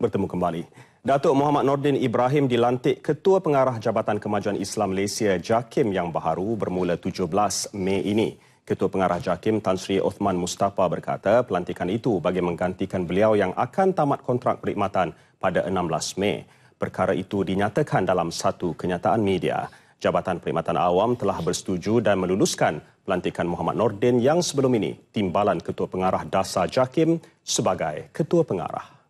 bertemu kembali. Datuk Muhammad Nordin Ibrahim dilantik Ketua Pengarah Jabatan Kemajuan Islam Malaysia JAKIM yang baharu bermula 17 Mei ini. Ketua Pengarah JAKIM Tan Sri Osman Mustafa berkata pelantikan itu bagi menggantikan beliau yang akan tamat kontrak perkhidmatan pada 16 Mei. Perkara itu dinyatakan dalam satu kenyataan media. Jabatan Perkhidmatan Awam telah bersetuju dan meluluskan pelantikan Muhammad Nordin yang sebelum ini timbalan Ketua Pengarah Dasar JAKIM sebagai Ketua Pengarah.